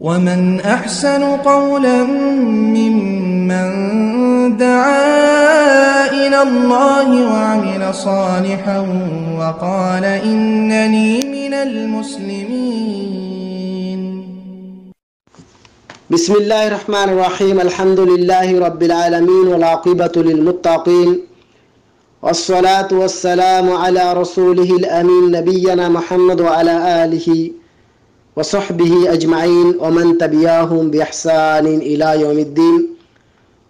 ومن أحسن قولا ممن دعا إلى الله وعمل صالحا وقال إنني من المسلمين بسم الله الرحمن الرحيم الحمد لله رب العالمين والعاقبة للمتقين والصلاة والسلام على رسوله الأمين نبينا محمد وعلى آله وصحبه أجمعين ومن تبياهم بإحسان إلى يوم الدين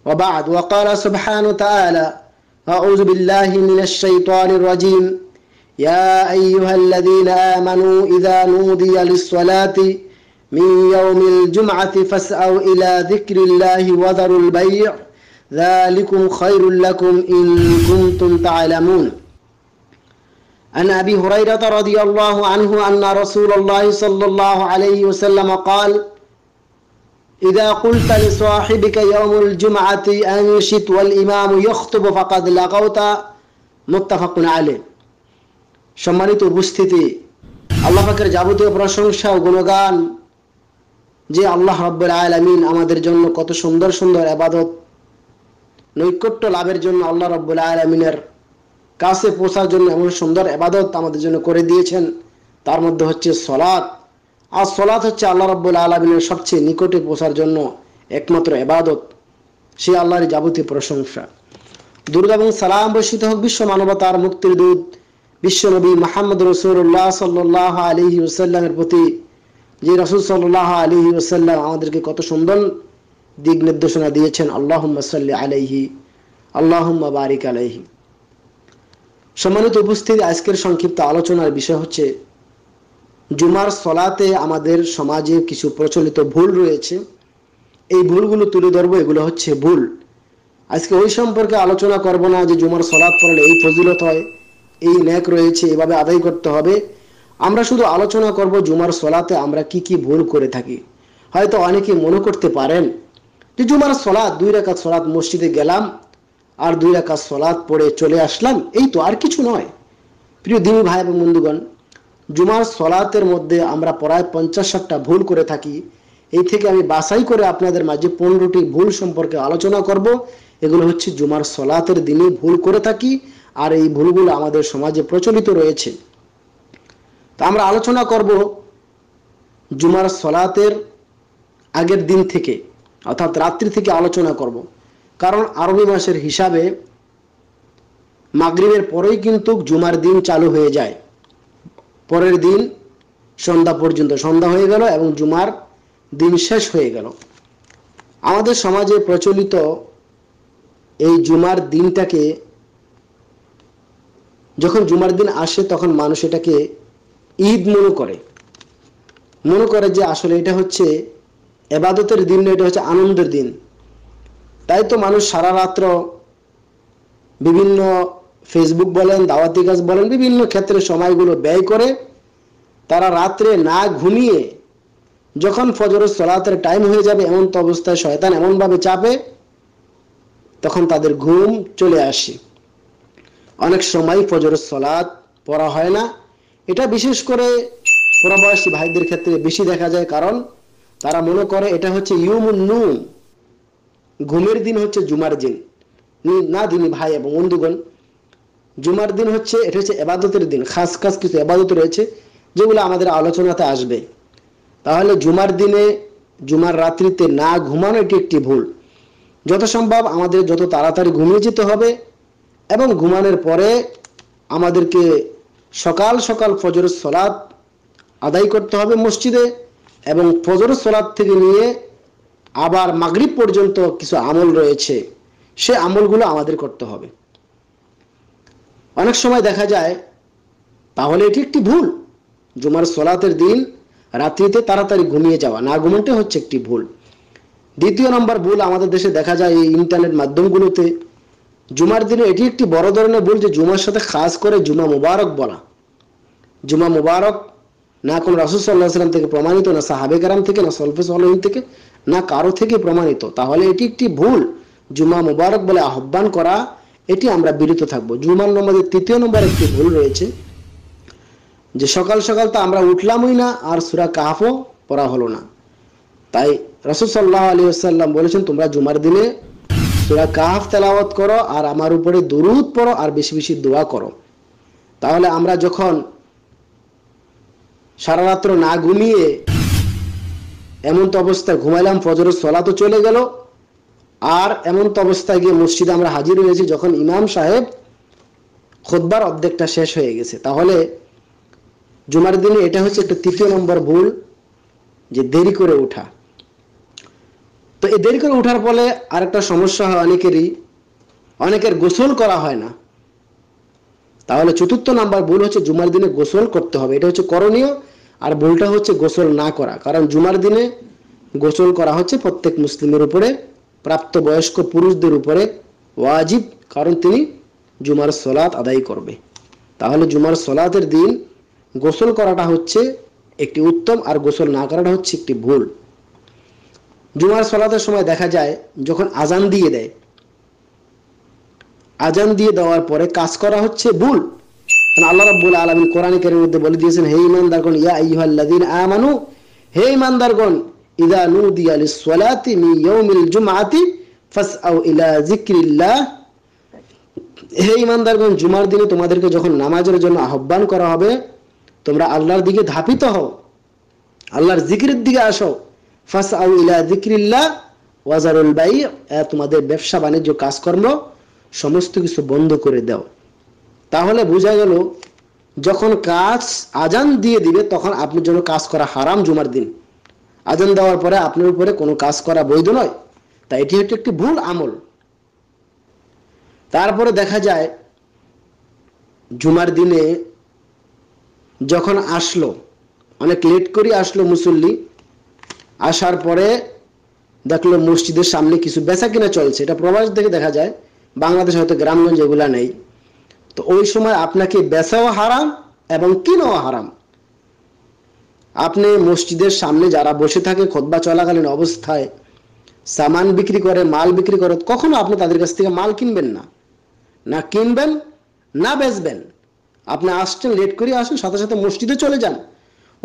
وبعد وقال سبحانه وتعالى أعوذ بالله من الشيطان الرجيم يا أيها الذين آمنوا إذا نودي للصلاة من يوم الجمعة فاسعوا إلى ذكر الله وذروا البيع ذلكم خير لكم إن كنتم تعلمون عن أبي هريرة رضي الله عنه أن رسول الله صلى الله عليه وسلم قال إذا قلت لصاحبك يوم الجمعة أنشت والإمام يخطب فقد لغوت متفق عليه সম্মানিত উপস্থিতি আল্লাহ পাকের যাবতীয় প্রশংসা ও গুণগান যে আল্লাহ রব্বুল আলামিন আমাদের জন্য কত সুন্দর সুন্দর আবাদত নৈকট্য লাভের জন্য আল্লাহ রব্বুল আলামিনের কাছে পৌঁছার জন্য এমন সুন্দর এবাদত আমাদের জন্য করে দিয়েছেন তার মধ্যে হচ্ছে সলাৎ আর সলাৎ হচ্ছে আল্লাহ রব্বুল আলমিনের সবচেয়ে নিকটে পৌঁছার জন্য একমাত্র এবাদত সে আল্লাহর যাবতীয় প্রশংসা দুর্গা এবং সালাম বর্ষিত হোক বিশ্ব মানবতার মুক্তির দূত বিশ্বনবী মাহমুদ রসুল্লাহ সাল্লাহ আলহি ওসাল্লামের প্রতি যে রসুল সাল্লাহ আলহি ওসাল্লাম আমাদেরকে কত সুন্দর দিক নির্দেশনা দিয়েছেন আল্লাহ সাল্লি আলহি আল্লাহ বারিক আলহি সম্মানিত উপস্থিত আজকের সংক্ষিপ্ত আলোচনার বিষয় হচ্ছে জুমার সলাতে আমাদের সমাজে কিছু প্রচলিত ভুল রয়েছে এই ভুলগুলো তুলে ধরবো এগুলো হচ্ছে ভুল আজকে ওই সম্পর্কে আলোচনা করব না যে জুমার সলাদ পড়লে এই ফজিলত হয় এই ন্যাক রয়েছে এভাবে আদায় করতে হবে আমরা শুধু আলোচনা করব জুমার সলাতে আমরা কি কি ভুল করে থাকি হয়তো অনেকে মনে করতে পারেন যে জুমার সলাদ দুই রেখা সলাদ মসজিদে গেলাম আর দুই রাখা সলাদ পড়ে চলে আসলাম এই তো আর কিছু নয় প্রিয় দিনী ভাই এবং বন্ধুগণ জুমার সলাতের মধ্যে আমরা প্রায় পঞ্চাশ ষাটটা ভুল করে থাকি এই থেকে আমি বাসাই করে আপনাদের মাঝে পনেরোটি ভুল সম্পর্কে আলোচনা করব এগুলো হচ্ছে জুমার সলাতের দিনে ভুল করে থাকি আর এই ভুলগুলো আমাদের সমাজে প্রচলিত রয়েছে তা আমরা আলোচনা করব জুমার সলাতের আগের দিন থেকে অর্থাৎ রাত্রি থেকে আলোচনা করব কারণ আরবি মাসের হিসাবে মাগরিবের পরেই কিন্তু জুমার দিন চালু হয়ে যায় পরের দিন সন্ধ্যা পর্যন্ত সন্ধ্যা হয়ে গেল এবং জুমার দিন শেষ হয়ে গেল আমাদের সমাজে প্রচলিত এই জুমার দিনটাকে যখন জুমার দিন আসে তখন মানুষ এটাকে ঈদ মনে করে মনে করে যে আসলে এটা হচ্ছে এবাদতের দিন না এটা হচ্ছে আনন্দের দিন তাই তো মানুষ সারা রাত্র বিভিন্ন ফেসবুক বলেন দাওয়াতি কাজ বলেন বিভিন্ন ক্ষেত্রে সময়গুলো ব্যয় করে তারা রাত্রে না ঘুমিয়ে যখন ফজর সলাতের টাইম হয়ে যাবে এমন তো অবস্থায় শয়তান এমনভাবে চাপে তখন তাদের ঘুম চলে আসে অনেক সময় ফজর সলাত পড়া হয় না এটা বিশেষ করে পরবয়সী ভাইদের ক্ষেত্রে বেশি দেখা যায় কারণ তারা মনে করে এটা হচ্ছে ইউমুন নুন ঘুমের দিন হচ্ছে জুমার দিন না দিনই ভাই এবং বন্ধুগণ জুমার দিন হচ্ছে এটা হচ্ছে এবাদতের দিন খাস খাস কিছু এবাদত রয়েছে যেগুলো আমাদের আলোচনাতে আসবে তাহলে জুমার দিনে জুমার রাত্রিতে না ঘুমানো এটি একটি ভুল যত সম্ভব আমাদের যত তাড়াতাড়ি ঘুমিয়ে যেতে হবে এবং ঘুমানোর পরে আমাদেরকে সকাল সকাল ফজর সলাদ আদায় করতে হবে মসজিদে এবং ফজর সলাদ থেকে নিয়ে আবার মাগরিব পর্যন্ত কিছু আমল রয়েছে সে আমলগুলো আমাদের করতে হবে অনেক সময় দেখা যায় তাহলে এটি একটি ভুল জুমার সলাতের দিন রাত্রিতে তাড়াতাড়ি ঘুমিয়ে যাওয়া না ঘুমনটা হচ্ছে একটি ভুল দ্বিতীয় নম্বর ভুল আমাদের দেশে দেখা যায় এই ইন্টারনেট মাধ্যমগুলোতে জুমার দিনে এটি একটি বড় ধরনের ভুল যে জুমার সাথে খাস করে জুমা মুবারক বলা জুমা মুবারক না কোন রাসুসাল্লাহ সাল্লাম থেকে প্রমাণিত না সাহাবেকার থেকে না সলফে সলহীন থেকে না কারো থেকে প্রমাণিত তাহলে এটি একটি ভুল জুমা মুবারক বলে আহ্বান করা এটি আমরা বিরত থাকবো জুমার নামাজের তৃতীয় নম্বর একটি ভুল রয়েছে যে সকাল সকাল তো আমরা উঠলামই না আর সুরা কাহাফও পড়া হলো না তাই রসুসাল্লাহ আলী আসাল্লাম বলেছেন তোমরা জুমার দিনে সুরা কাহাফ তেলাওয়াত করো আর আমার উপরে দুরুদ পড়ো আর বেশি বেশি দোয়া করো তাহলে আমরা যখন সারা রাত্র না ঘুমিয়ে এমন তো অবস্থায় ঘুমাইলাম ফজরের সলা তো চলে গেল আর এমন তো অবস্থায় গিয়ে মসজিদে আমরা হাজির হয়েছি যখন ইমাম সাহেব খোদবার অর্ধেকটা শেষ হয়ে গেছে তাহলে জুমার দিনে এটা হচ্ছে একটা তৃতীয় নম্বর ভুল যে দেরি করে ওঠা তো এই দেরি করে ওঠার ফলে আর একটা সমস্যা হয় অনেকেরই অনেকের গোসল করা হয় না তাহলে চতুর্থ নাম্বার ভুল হচ্ছে জুমার দিনে গোসল করতে হবে এটা হচ্ছে করণীয় আর ভুলটা হচ্ছে গোসল না করা কারণ জুমার দিনে গোসল করা হচ্ছে প্রত্যেক মুসলিমের উপরে প্রাপ্ত বয়স্ক পুরুষদের উপরে ওয়াজিব কারণ তিনি জুমার সলাত আদায় করবে তাহলে জুমার সলাতের দিন গোসল করাটা হচ্ছে একটি উত্তম আর গোসল না করাটা হচ্ছে একটি ভুল জুমার সলাতের সময় দেখা যায় যখন আজান দিয়ে দেয় আজান দিয়ে দেওয়ার পরে কাজ করা হচ্ছে ভুল আল্লাহ রব্বুল আলমিন কোরআন কেরের মধ্যে বলে দিয়েছেন হে ইমানদারগণ ইয়া ইহাল্লাদিন আমানু হে ইমানদারগণ ইদা নুদি আলি সোলাতি মি ইয়ৌমিল জুমাতি ফাস আও ইলা জিক্রিল্লাহ হে ইমানদারগণ জুমার দিনে তোমাদেরকে যখন নামাজের জন্য আহ্বান করা হবে তোমরা আল্লাহর দিকে ধাপিত হও আল্লাহর জিকিরের দিকে আসো ফাস আউ ইলা জিক্রিল্লাহ ওয়াজারুল বাই তোমাদের ব্যবসা বাণিজ্য কাজকর্ম সমস্ত কিছু বন্ধ করে দাও তাহলে বোঝা গেল যখন কাজ আজান দিয়ে দিবে তখন আপনার জন্য কাজ করা হারাম জুমার দিন আজান দেওয়ার পরে আপনার উপরে কোনো কাজ করা বৈধ নয় তা এটি হচ্ছে একটি ভুল আমল তারপরে দেখা যায় জুমার দিনে যখন আসলো অনেক লেট করে আসলো মুসল্লি আসার পরে দেখলো মসজিদের সামনে কিছু বেচা কিনা চলছে এটা প্রবাস থেকে দেখা যায় বাংলাদেশ হয়তো গ্রামগঞ্জ এগুলা নেই তো ওই সময় আপনাকে বেচাও হারাম এবং কিনাও হারাম আপনি মসজিদের সামনে যারা বসে থাকে খোদবা চলাকালীন অবস্থায় সামান বিক্রি করে মাল বিক্রি করে কখনো আপনি তাদের কাছ থেকে মাল কিনবেন না না কিনবেন না বেচবেন আপনি আসছেন লেট করে আসেন সাথে সাথে মসজিদে চলে যান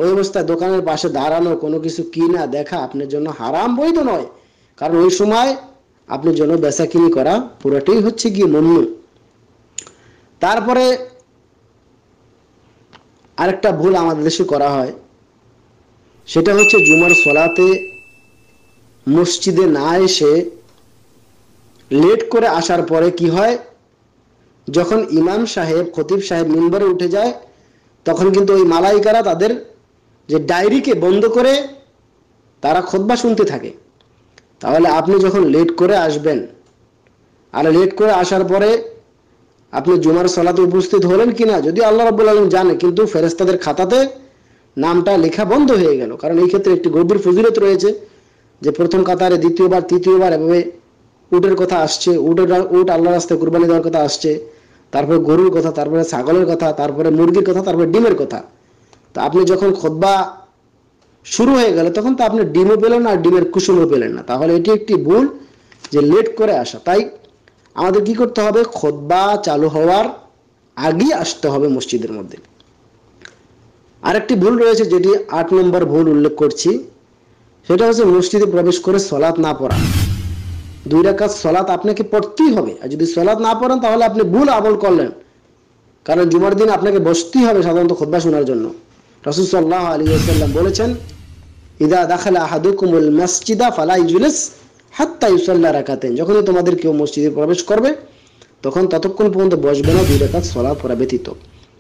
ওই অবস্থায় দোকানের পাশে দাঁড়ানো কোনো কিছু কিনা দেখা আপনার জন্য হারাম বৈধ নয় কারণ ওই সময় আপনার জন্য বেচা কিনি করা পুরোটাই হচ্ছে গিয়ে মন্যু তারপরে আরেকটা ভুল আমাদের দেশে করা হয় সেটা হচ্ছে জুমার সলাতে মসজিদে না এসে লেট করে আসার পরে কি হয় যখন ইমাম সাহেব খতিব সাহেব মিম্বরে উঠে যায় তখন কিন্তু ওই মালাইকারা তাদের যে ডায়েরিকে বন্ধ করে তারা খোদবা শুনতে থাকে তাহলে আপনি যখন লেট করে আসবেন আর লেট করে আসার পরে আপনি জুমার সালাতে উপস্থিত হলেন কিনা যদি আল্লাহ রাবুল আলম জানে কিন্তু ফেরেস্তাদের খাতাতে নামটা লেখা বন্ধ হয়ে গেল কারণ এই ক্ষেত্রে একটি গভীর ফজিলত রয়েছে যে প্রথম কাতারে দ্বিতীয়বার তৃতীয়বার এভাবে উটের কথা আসছে উটের উট আল্লাহ রাস্তে কুরবানি দেওয়ার কথা আসছে তারপরে গরুর কথা তারপরে ছাগলের কথা তারপরে মুরগির কথা তারপরে ডিমের কথা তো আপনি যখন খোদবা শুরু হয়ে গেল তখন তো আপনি ডিমও পেলেন না আর ডিমের কুসুমও পেলেন না তাহলে এটি একটি ভুল যে লেট করে আসা তাই আমাদের কি করতে হবে খোদবা চালু হওয়ার আগেই আসতে হবে মসজিদের মধ্যে আরেকটি ভুল রয়েছে যেটি আট নম্বর ভুল উল্লেখ করছি সেটা হচ্ছে মসজিদে প্রবেশ করে সলাৎ না পড়া দুই রাকাত সলাৎ আপনাকে পড়তেই হবে আর যদি সলাৎ না পড়েন তাহলে আপনি ভুল আমল করলেন কারণ জুমার দিন আপনাকে বসতেই হবে সাধারণত খোদ্া শোনার জন্য রসুল সাল্লাহ আলী আসাল্লাম বলেছেন ইদা দেখালে আহাদুকুমুল মসজিদা ফালাই জুলিস হাত্তা ইউসাল্লা রাখাতেন যখনই তোমাদের কেউ মসজিদে প্রবেশ করবে তখন ততক্ষণ পর্যন্ত বসবে না দুই রেখাত সলা পড়া ব্যতীত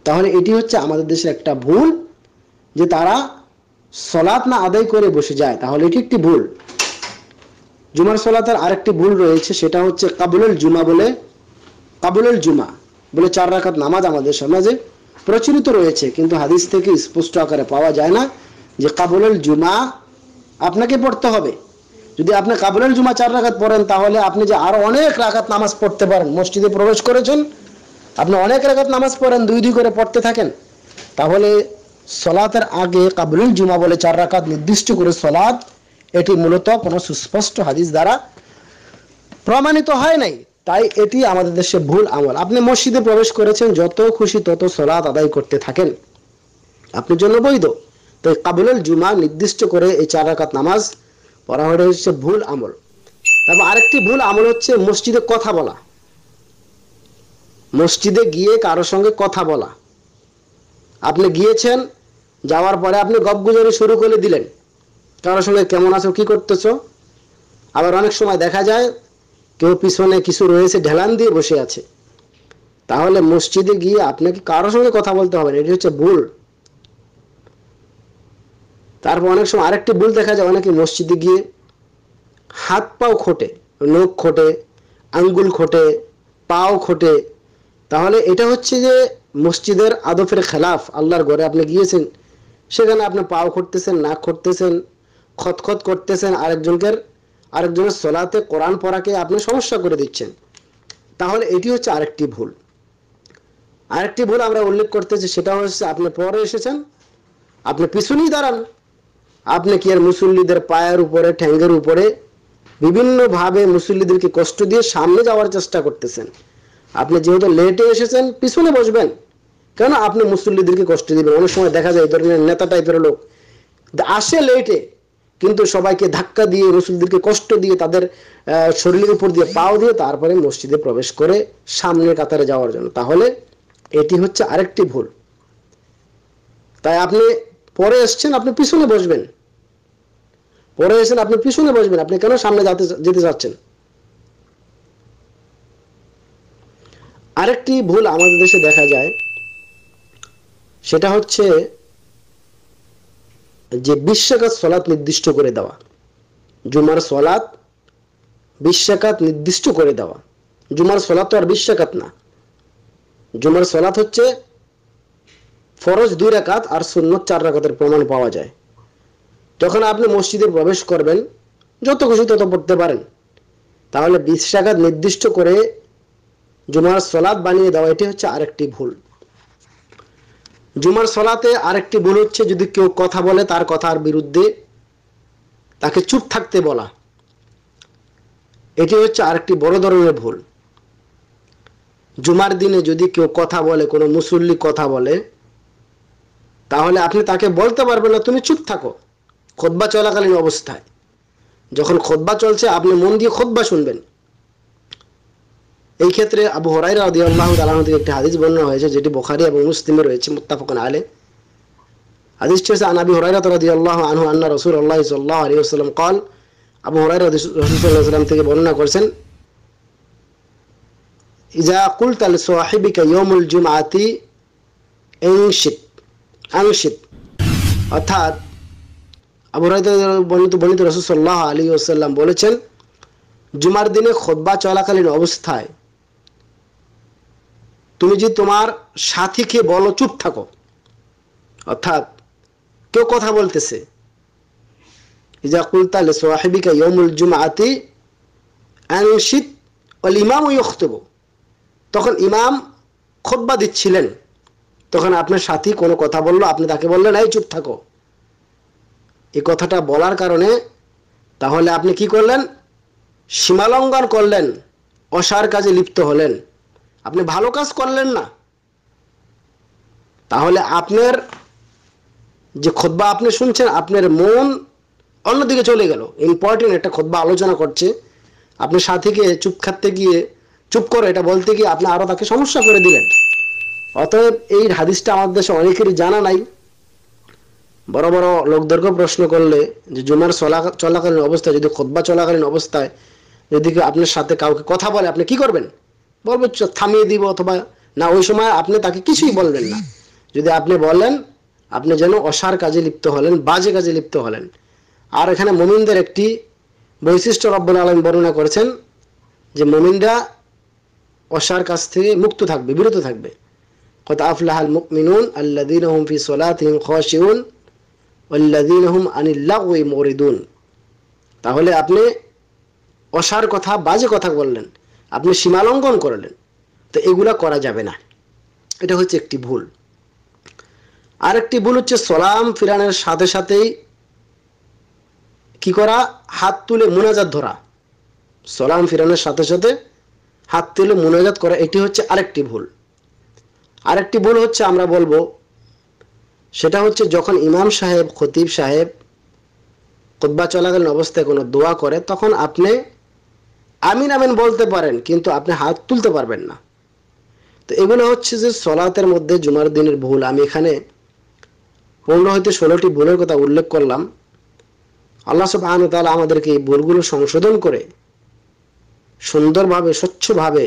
তাহলে এটি হচ্ছে আমাদের দেশের একটা ভুল যে তারা সলাৎ না আদায় করে বসে যায় তাহলে এটি একটি ভুল জুমার সলাতের আরেকটি ভুল রয়েছে সেটা হচ্ছে কাবুলুল জুমা বলে কাবুলুল জুমা বলে চার রাখাত নামাজ আমাদের সমাজে প্রচলিত রয়েছে কিন্তু হাদিস থেকে স্পষ্ট আকারে পাওয়া যায় না যে কাবুলুল জুমা আপনাকে পড়তে হবে যদি আপনি কাবুলের জুমা চার রাখাত পড়েন তাহলে আপনি যে আরো অনেক রাখাত নামাজ পড়তে পারেন মসজিদে প্রবেশ করেছেন আপনি অনেক রাখাত নামাজ পড়েন দুই দুই করে পড়তে থাকেন তাহলে সলাতের আগে কাবুলের জুমা বলে চার রাখাত নির্দিষ্ট করে সলাৎ এটি মূলত কোনো সুস্পষ্ট হাদিস দ্বারা প্রমাণিত হয় নাই তাই এটি আমাদের দেশে ভুল আমল আপনি মসজিদে প্রবেশ করেছেন যত খুশি তত সলাৎ আদায় করতে থাকেন আপনি জন্য বৈধ তাই কাবুলুল জুমা নির্দিষ্ট করে এই চার রাখাত নামাজ পড়া হয়ে হচ্ছে ভুল আমল তারপর আরেকটি ভুল আমল হচ্ছে মসজিদে কথা বলা মসজিদে গিয়ে কারো সঙ্গে কথা বলা আপনি গিয়েছেন যাওয়ার পরে আপনি গপগুজরি শুরু করে দিলেন কারোর সঙ্গে কেমন আছো কি করতেছ আবার অনেক সময় দেখা যায় কেউ পিছনে কিছু রয়েছে ঢেলান দিয়ে বসে আছে তাহলে মসজিদে গিয়ে আপনাকে কারোর সঙ্গে কথা বলতে হবে এটি হচ্ছে ভুল তারপর অনেক সময় আরেকটি ভুল দেখা যায় অনেকে মসজিদে গিয়ে হাত পাও খোটে নখ খোটে আঙ্গুল খোটে পাও খোটে তাহলে এটা হচ্ছে যে মসজিদের আদফের খেলাফ আল্লাহর ঘরে আপনি গিয়েছেন সেখানে আপনি পাও খটতেছেন নাক খটতেছেন খতখত করতেছেন আরেকজনকে আরেকজনের সলাতে কোরআন পড়াকে আপনি সমস্যা করে দিচ্ছেন তাহলে এটি হচ্ছে আরেকটি ভুল আরেকটি ভুল আমরা উল্লেখ করতেছি সেটা হচ্ছে আপনি পরে এসেছেন আপনি পিছনেই দাঁড়ান আপনি কি আর মুসল্লিদের পায়ের উপরে ঠ্যাঙ্গের উপরে বিভিন্নভাবে মুসল্লিদেরকে কষ্ট দিয়ে সামনে যাওয়ার চেষ্টা করতেছেন আপনি যেহেতু লেটে এসেছেন পিছনে বসবেন কেন আপনি মুসল্লিদেরকে কষ্ট দিবেন অনেক সময় দেখা যায় ধরনের নেতা টাইপের লোক আসে লেটে কিন্তু সবাইকে ধাক্কা দিয়ে মুসল্লিদেরকে কষ্ট দিয়ে তাদের শরীরের উপর দিয়ে পাও দিয়ে তারপরে মসজিদে প্রবেশ করে সামনের কাতারে যাওয়ার জন্য তাহলে এটি হচ্ছে আরেকটি ভুল তাই আপনি পরে এসছেন আপনি পিছনে বসবেন পরে এসেন আপনি পিছনে বসবেন আপনি কেন সামনে যাতে যেতে চাচ্ছেন আরেকটি ভুল আমাদের দেশে দেখা যায় সেটা হচ্ছে যে বিশ্বকাত সলাৎ নির্দিষ্ট করে দেওয়া জুমার সলাৎ বিশ্বাকাত নির্দিষ্ট করে দেওয়া জুমার সলাৎ তো আর বিশ্বাকাত না জুমার সলাৎ হচ্ছে ফরজ দুই রাকাত আর শূন্য চার রাকাতের প্রমাণ পাওয়া যায় যখন আপনি মসজিদে প্রবেশ করবেন যত খুশি তত পড়তে পারেন তাহলে বিশ টাকা নির্দিষ্ট করে জুমার সলাদ বানিয়ে দেওয়া এটি হচ্ছে আরেকটি ভুল জুমার সলাতে আরেকটি ভুল হচ্ছে যদি কেউ কথা বলে তার কথার বিরুদ্ধে তাকে চুপ থাকতে বলা এটি হচ্ছে আরেকটি বড় ধরনের ভুল জুমার দিনে যদি কেউ কথা বলে কোনো মুসল্লি কথা বলে তাহলে আপনি তাকে বলতে পারবেন না তুমি চুপ থাকো খোদ্া চলাকালীন অবস্থায় যখন খোদ্া চলছে আপনি মন দিয়ে খোদবা শুনবেন এই ক্ষেত্রে আবু হরাই রাউদি আল্লাহ একটি হাদিস বর্ণনা হয়েছে যেটি বোখারি এবং মুসলিমে রয়েছে মুত্তাফকন আলে হাদিসটি হচ্ছে আনাবি হরাই রাতি আল্লাহ আনহু আন্না রসুল আল্লাহ সাল্লাহ আলী আসসালাম কল আবু হরাই রসুল্লাহাম থেকে বর্ণনা করছেন ইজা কুল তাল সোয়াহিবিকা ইয়মুল জুম আতি আংশিত অর্থাৎ আবু বর্ণিত বর্ণিত আলী ওসাল্লাম বলেছেন জুমার দিনে খোদ্া চলাকালীন অবস্থায় তুমি যদি তোমার সাথীকে বলো চুপ থাকো অর্থাৎ কেউ কথা বলতেছে ইমাম তখন ইমাম খোদ্া দিচ্ছিলেন তখন আপনার সাথী কোনো কথা বললো আপনি তাকে বললেন এই চুপ থাকো এই কথাটা বলার কারণে তাহলে আপনি কি করলেন সীমালঙ্ঘন করলেন অসার কাজে লিপ্ত হলেন আপনি ভালো কাজ করলেন না তাহলে আপনার যে খোদ্া আপনি শুনছেন আপনার মন অন্যদিকে চলে গেল ইম্পর্টেন্ট একটা খোদ্া আলোচনা করছে আপনি সাথীকে চুপ খাতে গিয়ে চুপ করে এটা বলতে গিয়ে আপনি আরও তাকে সমস্যা করে দিলেন অতএব এই হাদিসটা আমাদের দেশে অনেকেরই জানা নাই বড় বড় লোকদেরকেও প্রশ্ন করলে যে জুমার চলা চলাকালীন অবস্থায় যদি খোদবা চলাকালীন অবস্থায় যদি আপনার সাথে কাউকে কথা বলে আপনি কি করবেন বলবো থামিয়ে দিব অথবা না ওই সময় আপনি তাকে কিছুই বলবেন না যদি আপনি বলেন আপনি যেন অসার কাজে লিপ্ত হলেন বাজে কাজে লিপ্ত হলেন আর এখানে মোমিনদের একটি বৈশিষ্ট্য রব্বুল আলম বর্ণনা করেছেন যে মোমিনরা অসার কাছ থেকে মুক্ত থাকবে বিরত থাকবে কত আফলাহাল মুকমিনুন আল্লাহ ফি সোলাতিম খসিউন ওল্লাদিনহুম আনিল্লাগুই মরিদুন তাহলে আপনি অসার কথা বাজে কথা বললেন আপনি সীমালঙ্ঘন করলেন তো এগুলা করা যাবে না এটা হচ্ছে একটি ভুল আরেকটি ভুল হচ্ছে সলাম ফিরানের সাথে সাথেই কি করা হাত তুলে মোনাজাত ধরা সলাম ফিরানের সাথে সাথে হাত তুলে মোনাজাত করা এটি হচ্ছে আরেকটি ভুল আরেকটি ভুল হচ্ছে আমরা বলবো সেটা হচ্ছে যখন ইমাম সাহেব খতিব সাহেব কোদ্বা চলাকালীন অবস্থায় কোনো দোয়া করে তখন আপনি আমিন আমিন বলতে পারেন কিন্তু আপনি হাত তুলতে পারবেন না তো এগুলো হচ্ছে যে সলাতের মধ্যে জুমার দিনের ভুল আমি এখানে পনেরো হইতে ষোলোটি ভুলের কথা উল্লেখ করলাম আল্লাহ সব আহন তালা আমাদেরকে এই ভুলগুলো সংশোধন করে সুন্দরভাবে স্বচ্ছভাবে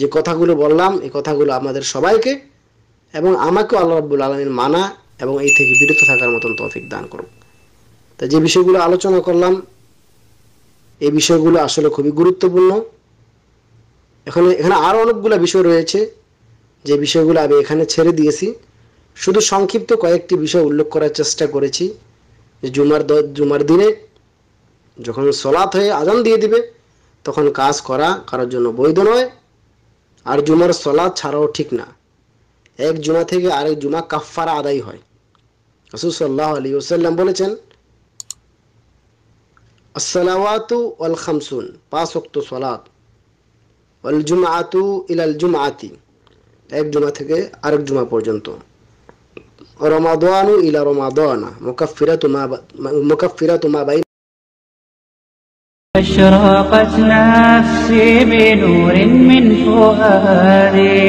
যে কথাগুলো বললাম এই কথাগুলো আমাদের সবাইকে এবং আমাকেও আল্লাহ রাবুল আলমীর মানা এবং এই থেকে বিরত থাকার মতন তৌফিক দান করুক তা যে বিষয়গুলো আলোচনা করলাম এই বিষয়গুলো আসলে খুবই গুরুত্বপূর্ণ এখানে এখানে আরও অনেকগুলো বিষয় রয়েছে যে বিষয়গুলো আমি এখানে ছেড়ে দিয়েছি শুধু সংক্ষিপ্ত কয়েকটি বিষয় উল্লেখ করার চেষ্টা করেছি যে জুমার জুমার দিনে যখন সলাত হয়ে আজান দিয়ে দিবে তখন কাজ করা কারোর জন্য বৈধ নয় আর জুমার সলাদ ছাড়াও ঠিক না এক জুমা থেকে আরেক জুমা কাফারা আদায় হয় রসুল সাল্লাহ আলী ওসাল্লাম বলেছেন আসসালাওয়াতু আল খামসুন পাঁচ অক্ত সলাত আল জুমআতু ইলাল জুমআতি এক জুমা থেকে আরেক জুমা পর্যন্ত রমাদানু ইলা রমাদানা মুকাফফিরাতু মা মুকাফফিরাতু মা বাই أشرقت نفسي بنور من فؤادي